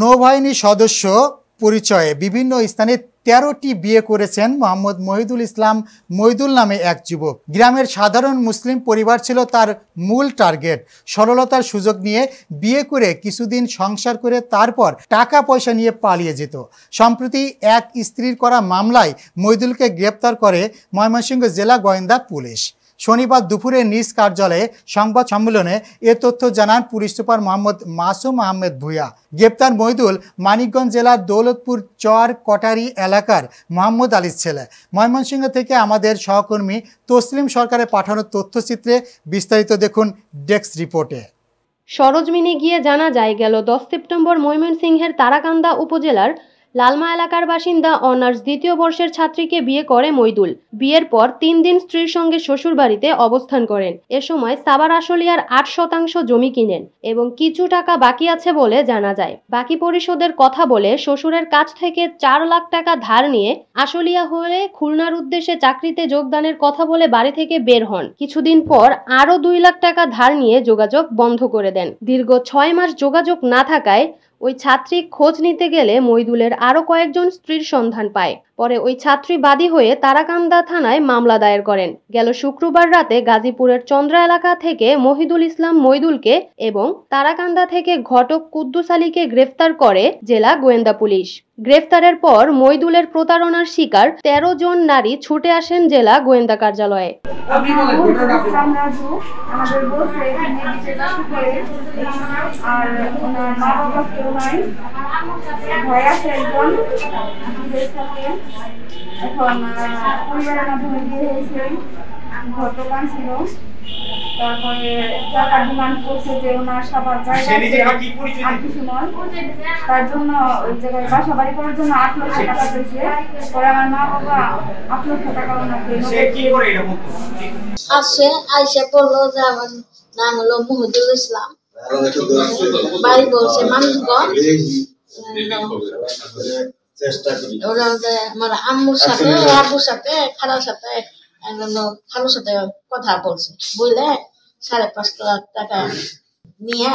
নৌবাহিনী সদস্য পরিচয়ে বিভিন্ন স্থানে তেরোটি বিয়ে করেছেন মোহাম্মদ মহিদুল ইসলাম মহিদুল নামে এক যুবক গ্রামের সাধারণ মুসলিম পরিবার ছিল তার মূল টার্গেট সরলতার সুযোগ নিয়ে বিয়ে করে কিছুদিন সংসার করে তারপর টাকা পয়সা নিয়ে পালিয়ে যেত সম্প্রতি এক স্ত্রীর করা মামলায় মহিদুলকে গ্রেপ্তার করে ময়মনসিংহ জেলা গোয়েন্দা পুলিশ শনিবার দুপুরে নিজ কার্যালয়ে সংবাদ সম্মেলনে এ তথ্য জানান পুলিশ সুপার মোহাম্মদ মাসুম আহমেদ ভুয়া গ্রেপ্তার মহিদুল মানিকগঞ্জ জেলার দৌলতপুর চর কটারি এলাকার মোহাম্মদ আলীর ছেলে ময়মনসিংহ থেকে আমাদের সহকর্মী তসলিম সরকারের পাঠানো তথ্যচিত্রে বিস্তারিত দেখুন ডেস্ক রিপোর্টে সরজমিনে গিয়ে জানা যায় গেল দশ সেপ্টেম্বর ময়মনসিংহের তারাকান্দা উপজেলার লালমা এলাকার বাসিন্দা অনার্স দ্বিতীয় বর্ষের ছাত্রীকে বিয়ে করে মইদুল বিয়ের পর তিন দিন স্ত্রীর সঙ্গে শ্বশুর বাড়িতে অবস্থান করেন এ সময় সাবার আশুলিয়ার আট শতাংশ জমি কিনেন এবং কিছু টাকা বাকি আছে বলে জানা যায় বাকি পরিশোধের কথা বলে শ্বশুরের কাছ থেকে চার লাখ টাকা ধার নিয়ে আশুলিয়া হয়ে খুলনার উদ্দেশ্যে চাকরিতে যোগদানের কথা বলে বাড়ি থেকে বের হন কিছুদিন পর আরও দুই লাখ টাকা ধার নিয়ে যোগাযোগ বন্ধ করে দেন দীর্ঘ ছয় মাস যোগাযোগ না থাকায় ওই ছাত্রী খোঁজ নিতে গেলে মইদুলের আরও কয়েকজন স্ত্রীর সন্ধান পায় পরে ওই ছাত্রী বাদী হয়ে তারাকান্দা থানায় মামলা দায়ের করেন গেল শুক্রবার রাতে গাজীপুরের চন্দ্রা এলাকা থেকে মহিদুল ইসলাম মহিদুলকে এবং তারাকান্দা থেকে ঘটক কুদ্দুস আলীকে গ্রেফতার করে জেলা গোয়েন্দা পুলিশ গ্রেফতারের পর মহিদুলের প্রতারণার শিকার ১৩ জন নারী ছুটে আসেন জেলা গোয়েন্দা কার্যালয়ে আর এখন পরিবারের মাধ্যমে বিয়ে হয়েছে ঘর দোকান ছিল তারপরে তার জন্য করার জন্য আচ্ছা। টাকা টাকা আসে আইসা বললো যে আমার নাম হলো মহিদুল ইসলাম বাড়ি বলছে মানুষগঞ্জ চেষ্টা করি আমার আম্মুর সাথে আব্বুর সাথে খালার সাথে খালুর সাথে কথা বলছে বুঝলে সাড়ে টাকা নিয়ে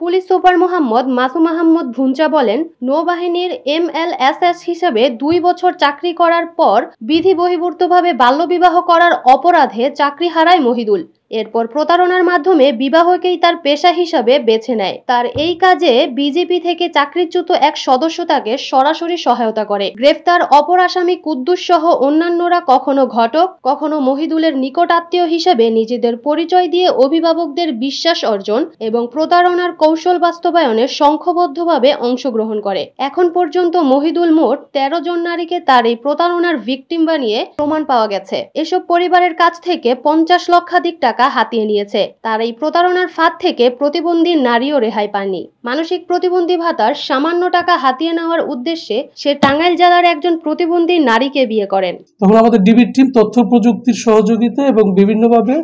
পুলিশ সুপার মোহাম্মদ মাসুম আহমদ ভুঞ্চা বলেন নৌবাহিনীর এম এল এস এস হিসেবে দুই বছর চাকরি করার পর বিধি বহির্ভূতভাবে বাল্যবিবাহ করার অপরাধে চাকরি হারায় মহিদুল এরপর প্রতারণার মাধ্যমে বিবাহকেই তার পেশা হিসাবে বেছে নেয় তার এই কাজে বিজেপি থেকে চাকরিচ্যুত এক সদস্য তাকে সরাসরি সহায়তা করে গ্রেফতার অপর আসামি কুদ্দুস সহ অন্যান্যরা কখনো ঘটক কখনো মহিদুলের নিকট আত্মীয় হিসেবে নিজেদের পরিচয় দিয়ে অভিভাবকদের বিশ্বাস অর্জন এবং প্রতারণার কৌশল বাস্তবায়নে সংখ্যবদ্ধভাবে অংশগ্রহণ করে এখন পর্যন্ত মহিদুল মোট তেরো জন নারীকে তার এই প্রতারণার ভিকটিম বানিয়ে প্রমাণ পাওয়া গেছে এসব পরিবারের কাছ থেকে পঞ্চাশ লক্ষাধিক টাকা টাকা হাতিয়ে নিয়েছে তার এই প্রতারণার ফাঁদ থেকে প্রতিবন্ধী নারীও রেহাই পাননি মানসিক প্রতিবন্ধী ভাতার সামান্য টাকা হাতিয়ে নেওয়ার উদ্দেশ্যে সে টাঙ্গাইল জেলার একজন প্রতিবন্ধী নারীকে বিয়ে করেন তখন আমাদের ডিবির টিম তথ্য প্রযুক্তির সহযোগিতা এবং বিভিন্নভাবে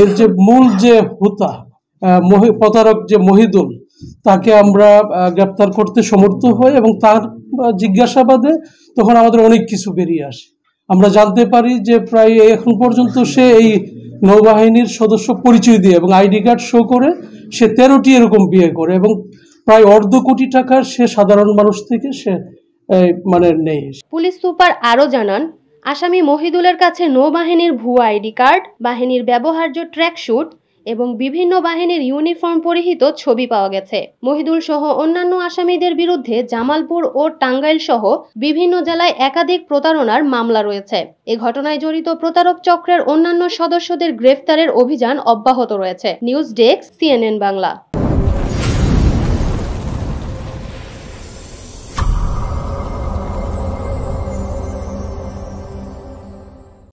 এর যে মূল যে হুতা প্রতারক যে মহিদুল তাকে আমরা গ্রেপ্তার করতে সমর্থ হই এবং তার জিজ্ঞাসাবাদে তখন আমাদের অনেক কিছু বেরিয়ে আসে আমরা জানতে পারি যে প্রায় এখন পর্যন্ত সে এই নৌবাহিনীর সদস্য পরিচয় দিয়ে এবং আইডি কার্ড শো করে সে তেরোটি এরকম বিয়ে করে এবং প্রায় অর্ধ কোটি টাকার সে সাধারণ মানুষ থেকে সে মানে নেই পুলিশ সুপার আরও জানান আসামি মহিদুলের কাছে নৌবাহিনীর ভুয়া আইডি কার্ড বাহিনীর ব্যবহার্য ট্র্যাকশ্যুট এবং বিভিন্ন বাহিনীর ইউনিফর্ম পরিহিত ছবি পাওয়া গেছে মহিদুল সহ অন্যান্য আসামিদের বিরুদ্ধে জামালপুর ও টাঙ্গাইল সহ বিভিন্ন জেলায় একাধিক প্রতারণার মামলা রয়েছে এ ঘটনায় জড়িত প্রতারক চক্রের অন্যান্য সদস্যদের গ্রেফতারের অভিযান অব্যাহত রয়েছে নিউজ ডেস্ক সিএনএন বাংলা